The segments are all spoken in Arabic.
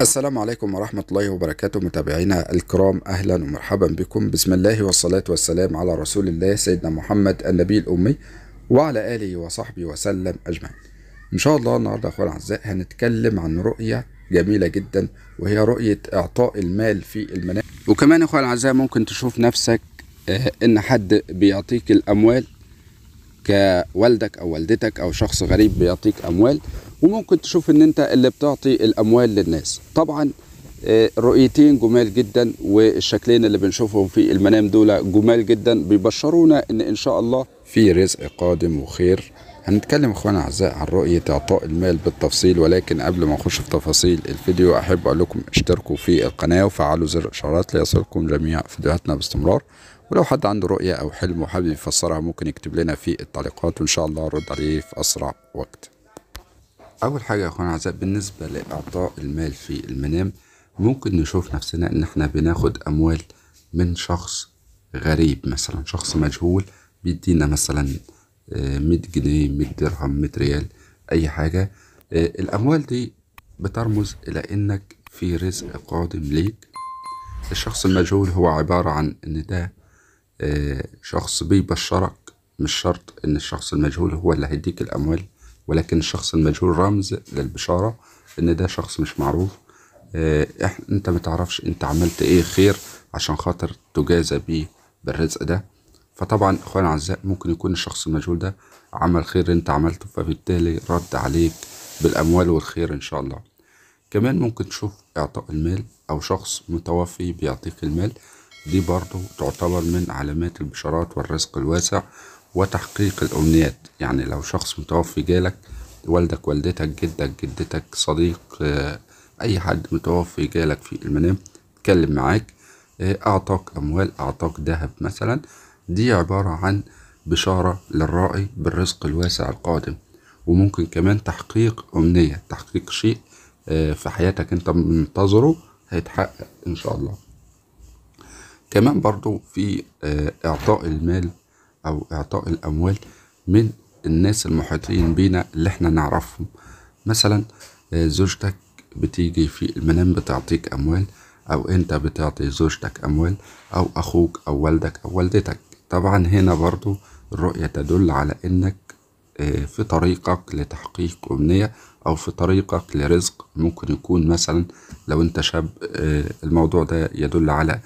السلام عليكم ورحمة الله وبركاته متابعينا الكرام أهلا ومرحبا بكم بسم الله والصلاة والسلام على رسول الله سيدنا محمد النبي الأمي وعلى آله وصحبه وسلم أجمعين إن شاء الله النهاردة أخوة الأعزاء هنتكلم عن رؤية جميلة جدا وهي رؤية إعطاء المال في المنام وكمان أخوة الأعزاء ممكن تشوف نفسك آه، إن حد بيعطيك الأموال كوالدك او والدتك او شخص غريب بيعطيك اموال وممكن تشوف ان انت اللي بتعطي الاموال للناس طبعا آه، رؤيتين جمال جدا والشكلين اللي بنشوفهم في المنام دول جمال جدا بيبشرونا ان ان شاء الله في رزق قادم وخير هنتكلم اخوانا اعزاء عن رؤيه اعطاء المال بالتفصيل ولكن قبل ما اخش في تفاصيل الفيديو احب اقول لكم اشتركوا في القناه وفعلوا زر الاشعارات ليصلكم جميع فيديوهاتنا باستمرار ولو حد عنده رؤية أو حلم وحابب يفسرها ممكن يكتب لنا في التعليقات وإن شاء الله نرد عليه في أسرع وقت أول حاجة يا أخوانا أعزائي بالنسبة لإعطاء المال في المنام ممكن نشوف نفسنا إن إحنا بناخد أموال من شخص غريب مثلا شخص مجهول بيدينا مثلا آه، مية جنيه مية درهم مية ريال أي حاجة آه، الأموال دي بترمز إلى إنك في رزق قادم ليك الشخص المجهول هو عبارة عن إن ده شخص بيبشرك مش شرط ان الشخص المجهول هو اللي هيديك الاموال ولكن الشخص المجهول رمز للبشارة ان ده شخص مش معروف آه، انت متعرفش انت عملت ايه خير عشان خاطر تجازى بيه بالرزق ده فطبعا اخوان اعزاء ممكن يكون الشخص المجهول ده عمل خير انت عملته فبالتالي رد عليك بالاموال والخير ان شاء الله كمان ممكن تشوف اعطاء المال او شخص متوفي بيعطيك المال دي برضو تعتبر من علامات البشارات والرزق الواسع وتحقيق الأمنيات يعني لو شخص متوفي جالك والدك والدتك جدك جدتك صديق آه، أي حد متوفي جالك في المنام اتكلم معاك آه، أعطاك أموال أعطاك ذهب مثلا دي عبارة عن بشارة للرائي بالرزق الواسع القادم وممكن كمان تحقيق أمنية تحقيق شيء آه، في حياتك أنت منتظره هيتحقق إن شاء الله كمان برضو في آه، إعطاء المال أو إعطاء الأموال من الناس المحيطين بينا اللي احنا نعرفهم مثلا آه، زوجتك بتيجي في المنام بتعطيك أموال أو أنت بتعطي زوجتك أموال أو أخوك أو والدك أو والدتك طبعا هنا برضو الرؤية تدل على أنك آه، في طريقك لتحقيق أمنية أو في طريقك لرزق ممكن يكون مثلا لو أنت شاب الموضوع ده يدل على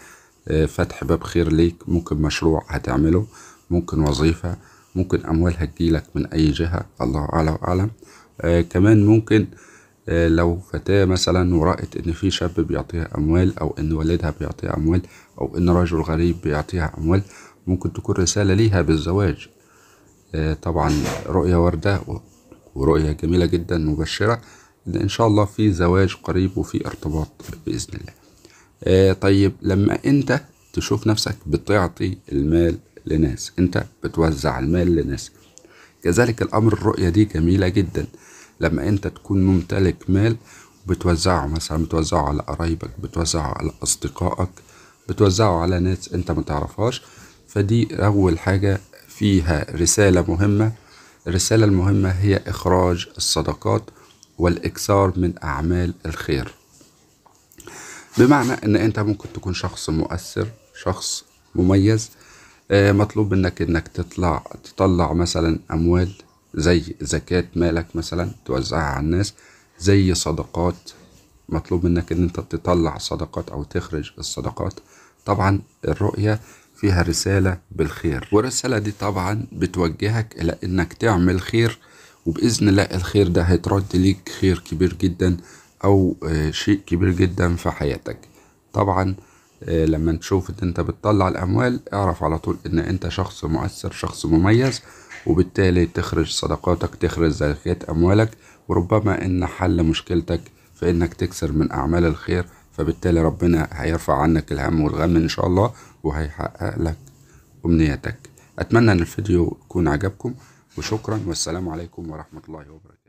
آه، فتح باب خير ليك ممكن مشروع هتعمله ممكن وظيفة ممكن أموال هتجيلك من أي جهة الله أعلم وأعلم آه كمان ممكن آه لو فتاة مثلا ورأت إن في شاب بيعطيها أموال أو إن والدها بيعطيها أموال أو إن رجل غريب بيعطيها أموال ممكن تكون رسالة ليها بالزواج آه طبعا رؤية وردة ورؤية جميلة جدا مبشرة إن, إن شاء الله في زواج قريب وفي ارتباط بإذن الله آه طيب لما انت تشوف نفسك بتعطي المال لناس انت بتوزع المال لناس كذلك الامر الرؤية دي جميلة جدا لما انت تكون ممتلك مال بتوزعه مثلا بتوزعه على قرايبك بتوزعه على اصدقائك بتوزعه على ناس انت ما تعرفهاش فدي اول حاجة فيها رسالة مهمة الرسالة المهمة هي اخراج الصدقات والاكثار من اعمال الخير بمعنى ان انت ممكن تكون شخص مؤثر شخص مميز آه، مطلوب منك انك تطلع تطلع مثلا اموال زي زكاة مالك مثلا توزعها على الناس زي صدقات مطلوب منك ان انت تطلع صدقات او تخرج الصدقات طبعا الرؤية فيها رسالة بالخير والرسالة دي طبعا بتوجهك الى انك تعمل خير وبإذن الله الخير ده هيترد ليك خير كبير جدا او آه، شيء كبير جدا في حياتك طبعا آه، لما تشوف ان انت بتطلع الاموال اعرف على طول ان انت شخص مؤثر شخص مميز وبالتالي تخرج صدقاتك تخرج زكاة اموالك وربما ان حل مشكلتك في انك تكسر من اعمال الخير فبالتالي ربنا هيرفع عنك الهم والغم ان شاء الله وهيحقق لك امنيتك اتمنى ان الفيديو يكون عجبكم وشكرا والسلام عليكم ورحمة الله وبركاته